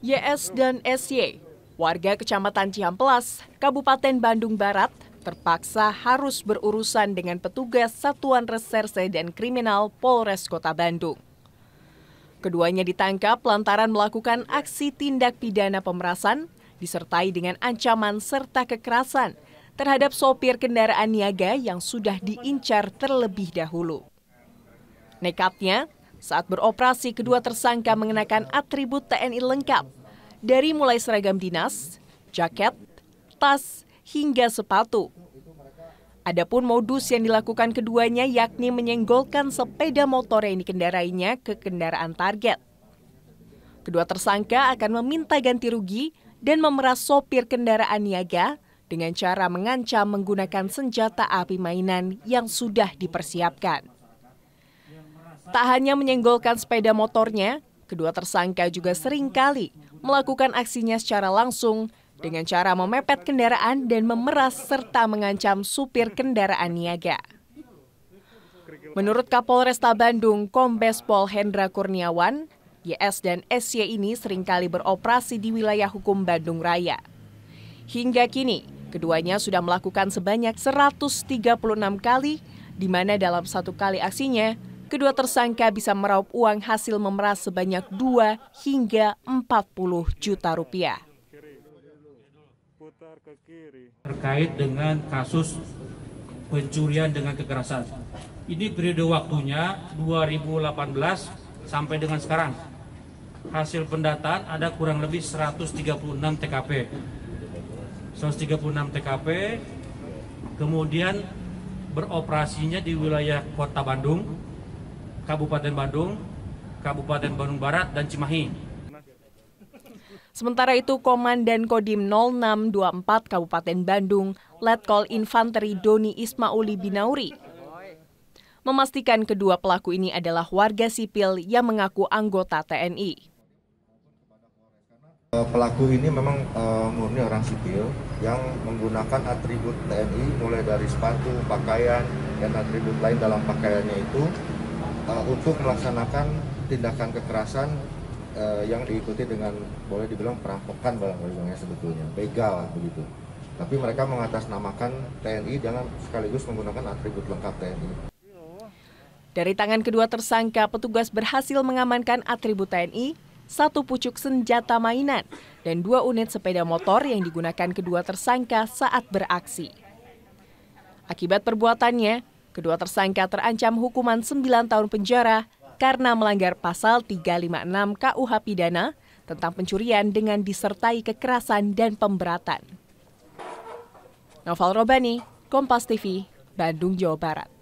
YS dan SY, warga Kecamatan Ciamplas, Kabupaten Bandung Barat, terpaksa harus berurusan dengan petugas Satuan Reserse dan Kriminal Polres Kota Bandung. Keduanya ditangkap lantaran melakukan aksi tindak pidana pemerasan disertai dengan ancaman serta kekerasan terhadap sopir kendaraan niaga yang sudah diincar terlebih dahulu. Nekatnya, saat beroperasi, kedua tersangka mengenakan atribut TNI lengkap, dari mulai seragam dinas, jaket, tas, hingga sepatu. Adapun modus yang dilakukan keduanya yakni menyenggolkan sepeda motor yang dikendarainya ke kendaraan target. Kedua tersangka akan meminta ganti rugi dan memeras sopir kendaraan niaga dengan cara mengancam menggunakan senjata api mainan yang sudah dipersiapkan. Tak hanya menyenggolkan sepeda motornya, kedua tersangka juga seringkali melakukan aksinya secara langsung dengan cara memepet kendaraan dan memeras serta mengancam supir kendaraan niaga. Menurut Kapolresta Bandung, Kombes Pol Hendra Kurniawan, YS dan SY ini seringkali beroperasi di wilayah hukum Bandung Raya. Hingga kini, keduanya sudah melakukan sebanyak 136 kali, di mana dalam satu kali aksinya kedua tersangka bisa meraup uang hasil memeras sebanyak 2 hingga 40 juta rupiah. Terkait dengan kasus pencurian dengan kekerasan. Ini periode waktunya 2018 sampai dengan sekarang. Hasil pendataan ada kurang lebih 136 TKP. 136 TKP, kemudian beroperasinya di wilayah kota Bandung, Kabupaten Bandung, Kabupaten Bandung Barat, dan Cimahi. Sementara itu, Komandan Kodim 0624 Kabupaten Bandung, Letkol Infanteri Doni Ismauli Binauri, memastikan kedua pelaku ini adalah warga sipil yang mengaku anggota TNI. Eh, pelaku ini memang uh, murni orang sipil yang menggunakan atribut TNI mulai dari sepatu, pakaian, dan atribut lain dalam pakaiannya itu Eh, untuk melaksanakan tindakan kekerasan uh, yang diikuti dengan boleh dibilang perampokan barang-barangnya sebetulnya, begal begitu. Tapi mereka mengatasnamakan TNI dengan sekaligus menggunakan atribut lengkap TNI. Dari tangan kedua tersangka, petugas berhasil mengamankan atribut TNI, satu pucuk senjata mainan, dan dua unit sepeda motor yang digunakan kedua tersangka saat beraksi. Akibat perbuatannya, Kedua tersangka terancam hukuman 9 tahun penjara karena melanggar pasal 356 KUH pidana tentang pencurian dengan disertai kekerasan dan pemberatan. Noval Robani, Kompas TV, Bandung, Jawa Barat.